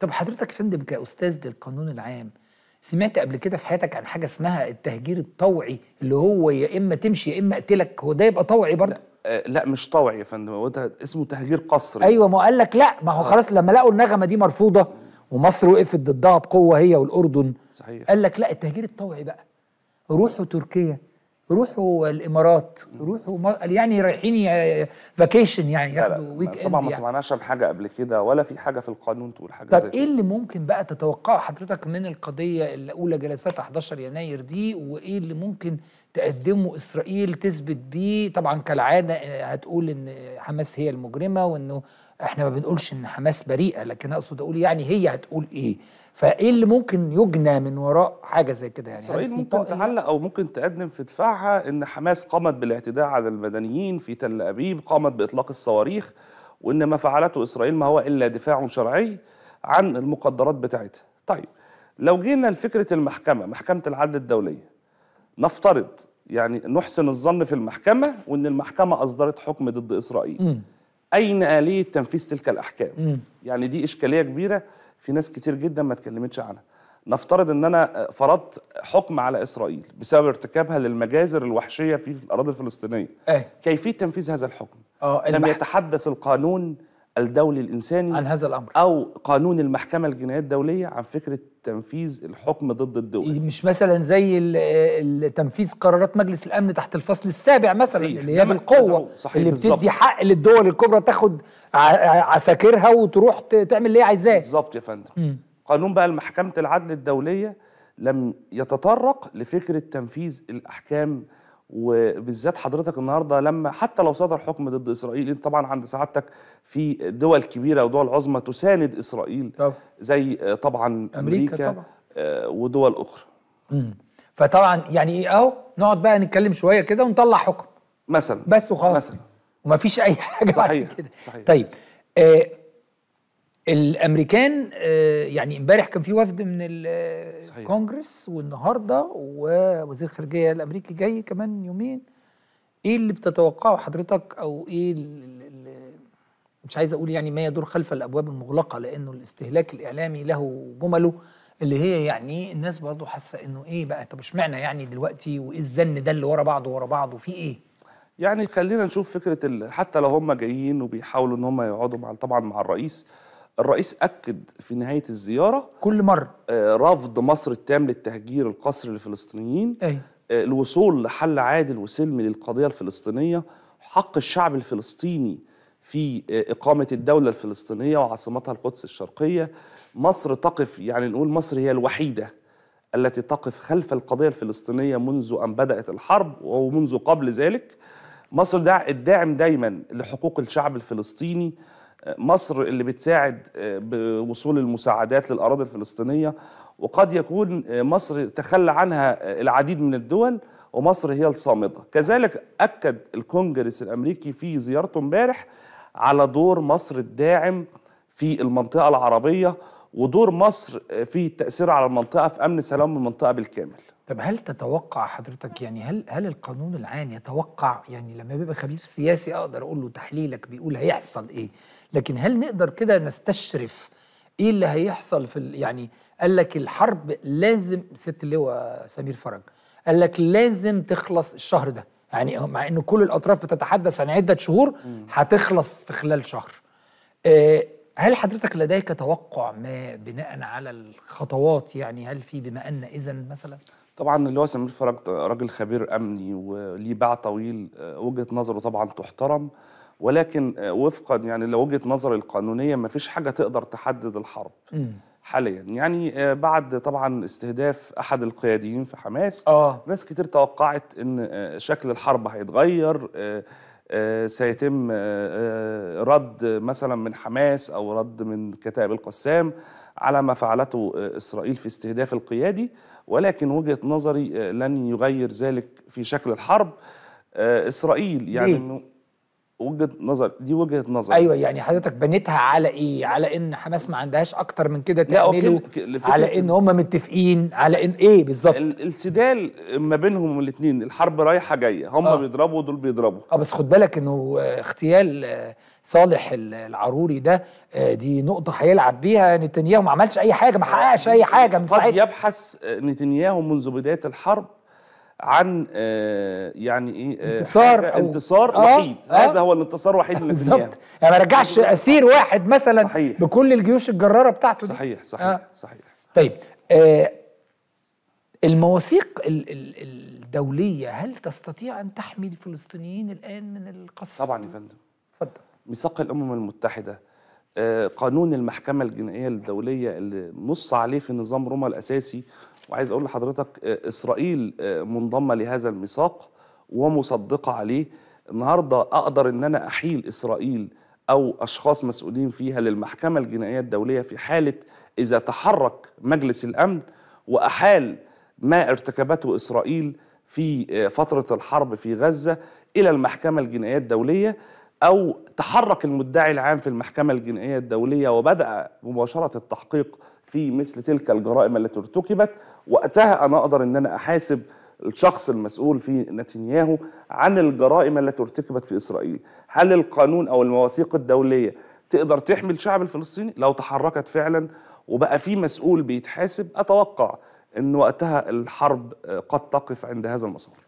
طب حضرتك فندم كاستاذ للقانون العام سمعت قبل كده في حياتك عن حاجه اسمها التهجير الطوعي اللي هو يا اما تمشي يا اما اقتلك هو ده يبقى طوعي برضه آه، لا, مش طوعي يا فندم هو ده اسمه تهجير قسري ايوه ما قال لك لا ما هو آه. خلاص لما لقوا النغمه دي مرفوضه ومصر وقفت ضدها بقوه هي والاردن صحيح قال لك لا التهجير الطوعي بقى روحوا تركيا روحوا الامارات روحوا يعني رايحين فاكيشن يعني ياخدوا ويك اند طبعا ما يعني. سمعناش يعني. بحاجه قبل كده ولا في حاجه في القانون تقول حاجه طب زي ايه اللي ممكن بقى تتوقعه حضرتك من القضيه الاولى جلسات 11 يناير دي وايه اللي ممكن تقدمه اسرائيل تثبت بيه طبعا كالعاده آه، هتقول ان حماس هي المجرمه وانه احنا ما بنقولش ان حماس بريئه لكن اقصد اقول يعني هي هتقول ايه فايه اللي ممكن يجنى من وراء حاجه زي كده يعني اسرائيل ممكن تعلق او ممكن تقدم في دفاعها ان حماس قامت بالاعتداء على المدنيين في تل ابيب قامت باطلاق الصواريخ وان ما فعلته اسرائيل ما هو الا دفاع شرعي عن المقدرات بتاعتها طيب لو جينا لفكره المحكمه محكمه العدل الدوليه نفترض يعني نحسن الظن في المحكمه وان المحكمه اصدرت حكم ضد اسرائيل م. اين اليه تنفيذ تلك الاحكام م. يعني دي اشكاليه كبيره في ناس كتير جدا ما اتكلمتش عنها نفترض ان انا فرضت حكم على اسرائيل بسبب ارتكابها للمجازر الوحشيه في الاراضي الفلسطينيه أيه؟ كيفيه تنفيذ هذا الحكم آه، لم لم يتحدث القانون الدولي الانساني عن هذا الامر او قانون المحكمه الجنائيه الدوليه عن فكره تنفيذ الحكم ضد الدول إيه، مش مثلا زي تنفيذ قرارات مجلس الامن تحت الفصل السابع مثلا صحيح. اللي هي نعم، بالقوه نعم، اللي بتدي حق للدول الكبرى تاخد عساكرها وتروح تعمل اللي هي عايزاه بالظبط يا فندم قانون بقى المحكمة العدل الدوليه لم يتطرق لفكره تنفيذ الاحكام وبالذات حضرتك النهارده لما حتى لو صدر حكم ضد اسرائيل انت طبعا عند سعادتك في دول كبيره ودول عظمى تساند اسرائيل طبعا. زي آه، طبعا امريكا, أمريكا طبعا. آه، ودول اخرى مم. فطبعا يعني إيه اهو نقعد بقى نتكلم شويه كده ونطلع حكم مثلا بس وخلاص مثلا ومفيش اي حاجه صحيح بعد كده صحيح طيب آه الامريكان آه يعني امبارح كان في وفد من الكونجرس آه، والنهارده ووزير الخارجيه الامريكي جاي كمان يومين ايه اللي بتتوقعه حضرتك او ايه اللي مش عايز اقول يعني ما يدور خلف الابواب المغلقه لانه الاستهلاك الاعلامي له جمله اللي هي يعني الناس برضه حاسه انه ايه بقى طب اشمعنى يعني دلوقتي وايه الزن ده اللي ورا بعضه ورا بعضه في ايه؟ يعني خلينا نشوف فكره حتى لو هم جايين وبيحاولوا ان هم يقعدوا مع طبعا مع الرئيس الرئيس اكد في نهايه الزياره كل مره آه، رفض مصر التام للتهجير القسري للفلسطينيين أي. آه، الوصول لحل عادل وسلمي للقضيه الفلسطينيه حق الشعب الفلسطيني في آه، اقامه الدوله الفلسطينيه وعاصمتها القدس الشرقيه مصر تقف يعني نقول مصر هي الوحيده التي تقف خلف القضيه الفلسطينيه منذ ان بدات الحرب ومنذ قبل ذلك مصر ده الداعم دايما لحقوق الشعب الفلسطيني آه، مصر اللي بتساعد آه، بوصول المساعدات للأراضي الفلسطينية وقد يكون آه، مصر تخلى عنها العديد من الدول ومصر هي الصامدة كذلك أكد الكونجرس الأمريكي في زيارته امبارح على دور مصر الداعم في المنطقة العربية ودور مصر في التأثير على المنطقة في أمن سلام المنطقة بالكامل طب هل تتوقع حضرتك يعني هل هل القانون العام يتوقع يعني لما بيبقى خبير سياسي اقدر اقول له تحليلك بيقول هيحصل ايه لكن هل نقدر كده نستشرف ايه اللي هيحصل في يعني قال لك الحرب لازم ست اللواء سمير فرج قال لك لازم تخلص الشهر ده يعني مع ان كل الاطراف بتتحدث عن عده شهور هتخلص في خلال شهر آه، هل حضرتك لديك توقع ما بناء على الخطوات يعني هل في بما ان اذا مثلا طبعا اللي هو سمير فرج راجل خبير امني وليه باع طويل آه، وجهه نظره طبعا تحترم ولكن آه، وفقا يعني لوجهه نظري القانونيه ما فيش حاجه تقدر تحدد الحرب حاليا يعني آه، بعد طبعا استهداف احد القياديين في حماس ناس كتير توقعت ان شكل الحرب هيتغير سيتم رد مثلا من حماس او رد من كتائب القسام على ما فعلته آه، إسرائيل في استهداف القيادي ولكن وجهة نظري آه، لن يغير ذلك في شكل الحرب آه، إسرائيل يعني وجهه نظر دي وجهه نظر ايوه يعني حضرتك بنيتها على ايه على ان حماس ما عندهاش اكتر من كده تعمله على ان هم متفقين على ان ايه بالظبط السدال ما بينهم الاثنين الحرب رايحه جايه هم آه. بيضربوا ودول بيضربوا اه بس خد بالك انه اغتيال آه، صالح العروري ده آه، دي نقطه هيلعب بيها نتنياهو ما عملش اي حاجه ما حققش اي حاجه من ساعتها قد يبحث آه، نتنياهو منذ بدايه الحرب عن آه، يعني ايه آه، انتصار انتصار أو آه، وحيد أو هذا هو الانتصار الوحيد اللي بالظبط يعني ما رجعش اسير واحد مثلا صحيح بكل الجيوش الجراره بتاعته صحيح صحيح آه صحيح طيب آه المواثيق الدوليه هل تستطيع ان تحمي الفلسطينيين الان من القصف؟ طبعا يا فندم اتفضل ميثاق الامم المتحده قانون المحكمه الجنائيه الدوليه اللي نص عليه في نظام روما الاساسي وعايز اقول لحضرتك آه، اسرائيل آه، منضمه لهذا الميثاق ومصدقه عليه النهارده اقدر ان انا احيل اسرائيل او اشخاص مسؤولين فيها للمحكمه الجنائيه الدوليه في حاله اذا تحرك مجلس الامن واحال ما ارتكبته اسرائيل في آه، فتره الحرب في غزه الى المحكمه الجنائيه الدوليه أو تحرك المدعي العام في المحكمة الجنائية الدولية وبدأ مباشرة التحقيق في مثل تلك الجرائم التي ارتكبت وقتها أنا أقدر أن أنا أحاسب الشخص المسؤول في نتنياهو عن الجرائم التي ارتكبت في إسرائيل هل القانون أو المواثيق الدولية تقدر تحمي الشعب الفلسطيني لو تحركت فعلا وبقى في مسؤول بيتحاسب أتوقع أن وقتها الحرب قد تقف عند هذا المسار